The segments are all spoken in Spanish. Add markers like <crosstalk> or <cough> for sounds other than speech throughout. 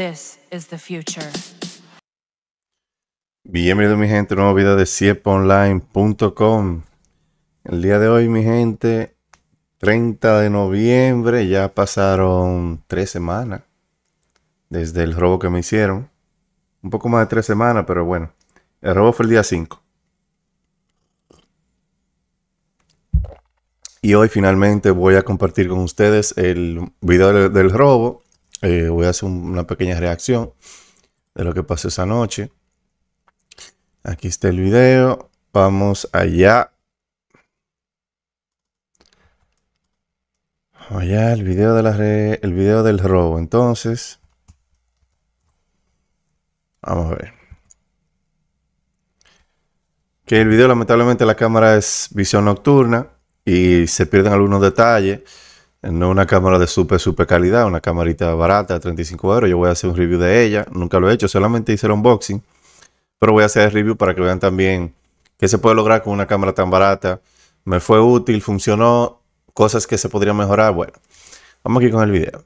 This is the future. Bienvenido mi gente, nuevo video de SIEPONLINE.COM El día de hoy mi gente, 30 de noviembre, ya pasaron tres semanas desde el robo que me hicieron. Un poco más de tres semanas, pero bueno. El robo fue el día 5. Y hoy finalmente voy a compartir con ustedes el video del robo eh, voy a hacer una pequeña reacción de lo que pasó esa noche. Aquí está el video. Vamos allá. Allá el video el video del robo. Entonces, vamos a ver. Que el video lamentablemente la cámara es visión nocturna y se pierden algunos detalles no una cámara de super, super calidad, una camarita barata, 35 euros. Yo voy a hacer un review de ella. Nunca lo he hecho, solamente hice el unboxing. Pero voy a hacer el review para que vean también qué se puede lograr con una cámara tan barata. Me fue útil, funcionó, cosas que se podrían mejorar. Bueno, vamos aquí con el video.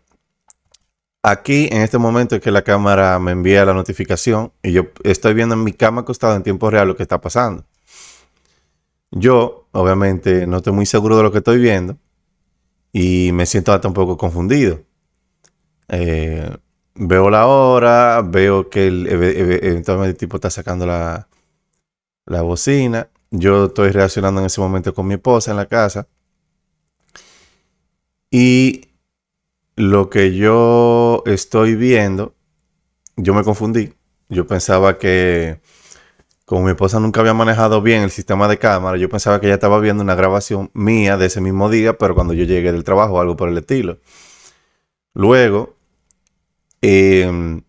Aquí en este momento es que la cámara me envía la notificación y yo estoy viendo en mi cama acostado en tiempo real lo que está pasando. Yo, obviamente, no estoy muy seguro de lo que estoy viendo y me siento hasta un poco confundido. Eh, veo la hora, veo que el, el tipo está sacando la, la bocina. Yo estoy reaccionando en ese momento con mi esposa en la casa. Y lo que yo estoy viendo, yo me confundí. Yo pensaba que como mi esposa nunca había manejado bien el sistema de cámara, yo pensaba que ella estaba viendo una grabación mía de ese mismo día, pero cuando yo llegué del trabajo, algo por el estilo. Luego, eh,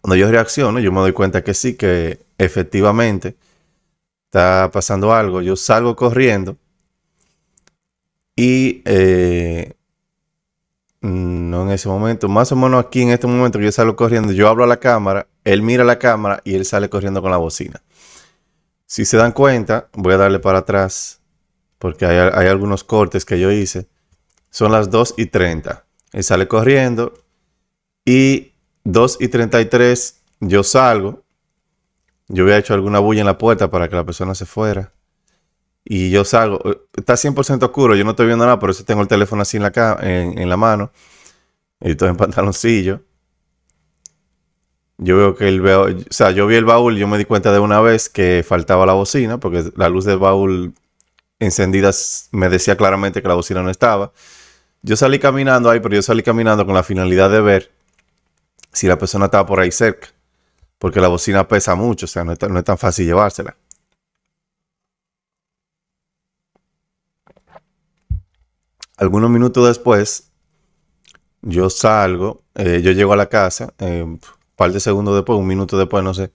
cuando yo reacciono, yo me doy cuenta que sí, que efectivamente está pasando algo. Yo salgo corriendo y eh, Mm, no en ese momento, más o menos aquí en este momento yo salgo corriendo, yo hablo a la cámara, él mira la cámara y él sale corriendo con la bocina. Si se dan cuenta, voy a darle para atrás porque hay, hay algunos cortes que yo hice. Son las 2 y 30. Él sale corriendo y 2 y 33 yo salgo. Yo había hecho alguna bulla en la puerta para que la persona se fuera y yo salgo, eh, está 100% oscuro, yo no estoy viendo nada, por eso tengo el teléfono así en la, en, la mano y estoy en <laughs> pantaloncillo. Yo veo que el veo, o sea, yo vi el baúl yo me di cuenta de una vez que faltaba la bocina, porque la luz del baúl encendida me decía claramente que la bocina no estaba. Yo salí caminando ahí, pero yo salí caminando con la finalidad de ver si la persona estaba por ahí cerca, porque la bocina pesa mucho, o sea, no es tan fácil llevársela. Algunos minutos después, yo salgo, eh, yo llego a la casa, un eh, par de segundos después, un minuto después, no sé.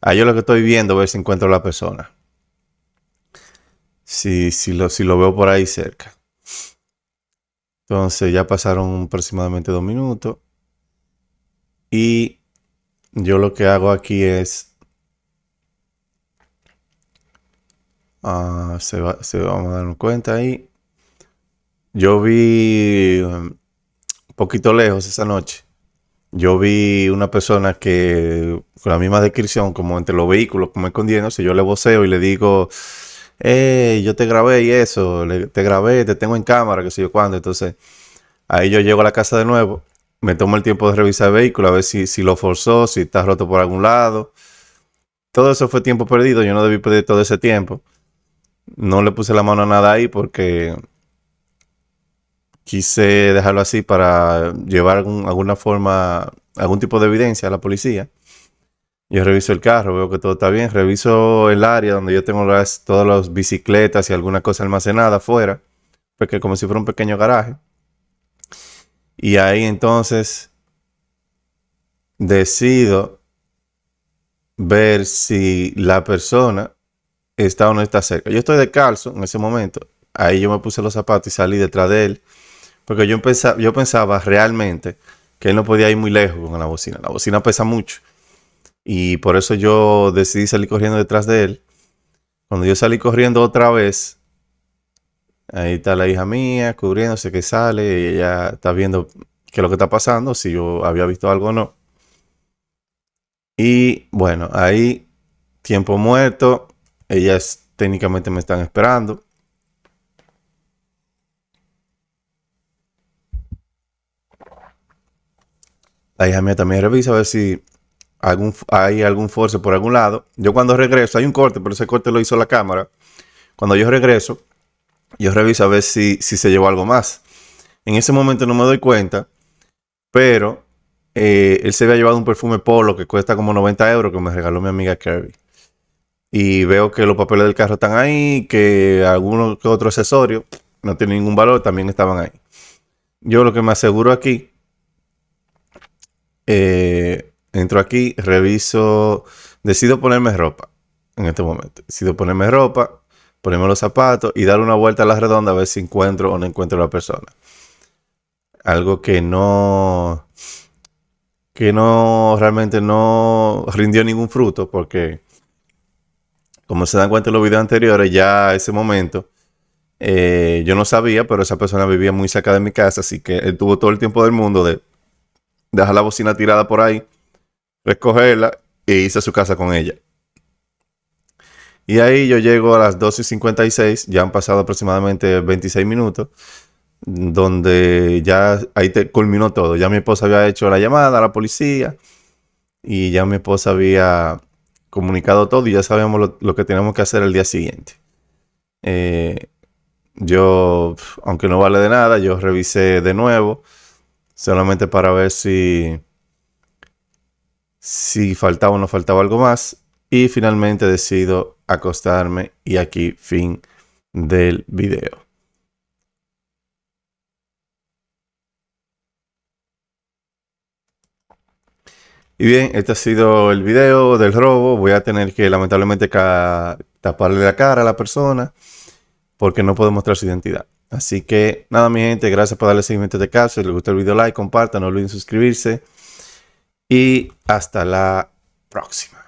Ahí yo lo que estoy viendo, a ver si encuentro a la persona. Si, lo, lo veo por ahí cerca. Entonces ya pasaron aproximadamente dos minutos. Y yo lo que hago aquí es... ah, se, va, vamos a dar cuenta ahí. Yo vi un um, poquito lejos esa noche. Yo vi una persona que con la misma descripción, como entre los vehículos, como escondiéndose, yo le voceo y le digo, eh, yo te grabé y eso, te grabé, te tengo en cámara, que sé yo cuándo. Entonces, ahí yo llego a la casa de nuevo, me tomo el tiempo de revisar el vehículo, a ver si, si lo forzó, si está roto por algún lado. Todo eso fue tiempo perdido, yo no debí perder todo ese tiempo. No le puse la mano a nada ahí porque quise dejarlo así para llevar alguna forma, algún tipo de evidencia a la policía. Yo reviso el carro, veo que todo está bien, reviso el área donde yo tengo todas las bicicletas y alguna cosa almacenada afuera, porque como si fuera un pequeño garaje. Y ahí entonces decido ver si la persona está o no está cerca. Yo estoy de calzo en ese momento. Ahí yo me puse los zapatos y salí detrás de él porque yo pensaba, yo pensaba realmente que él no podía ir muy lejos con la bocina. La bocina pesa mucho. Y por eso yo decidí salir corriendo detrás de él. Cuando yo salí corriendo otra vez, ahí está la hija mía cubriéndose que sale. Y ella está viendo qué es lo que está pasando, si yo había visto algo o no. Y bueno, ahí tiempo muerto. Ellas técnicamente me están esperando. la hija mía también revisa a ver si hay algún force por algún lado. Yo cuando regreso, hay un corte, pero ese corte lo hizo la cámara. Cuando yo regreso, yo reviso a ver si, se llevó algo más. En ese momento no me doy cuenta, pero eh, él se había llevado un perfume polo que cuesta como 90 euros que me regaló mi amiga Kirby. Y veo que los papeles del carro están ahí, que algunos que otro accesorio no tiene ningún valor, también estaban ahí. Yo lo que me aseguro aquí eh, entro aquí, reviso, decido ponerme ropa en este momento. Decido ponerme ropa, ponerme los zapatos y dar una vuelta a la redonda a ver si encuentro o no encuentro a la persona. Algo que no, que no realmente no rindió ningún fruto porque, como se dan cuenta en los videos anteriores, ya a ese momento... Eh, yo no sabía, pero esa persona vivía muy cerca de mi casa, así que él tuvo todo el tiempo del mundo de dejar la bocina tirada por ahí, recogerla e irse a su casa con ella. Y ahí yo llego a las 12 y 56, ya han pasado aproximadamente 26 minutos, donde ya ahí te culminó todo. Ya mi esposa había hecho la llamada a la policía y ya mi esposa había comunicado todo y ya sabíamos lo, que tenemos que hacer el día siguiente. Eh, yo, aunque no vale de nada, yo revisé de nuevo solamente para ver si, si faltaba o no faltaba algo más. Y finalmente decido acostarme y aquí fin del video. Y bien, este ha sido el video del robo. Voy a tener que lamentablemente taparle la cara a la persona porque no puedo mostrar su identidad. Así que nada, mi gente, gracias por darle seguimiento a este caso. Si les gustó el video, like, compartan, no olviden suscribirse. Y hasta la próxima.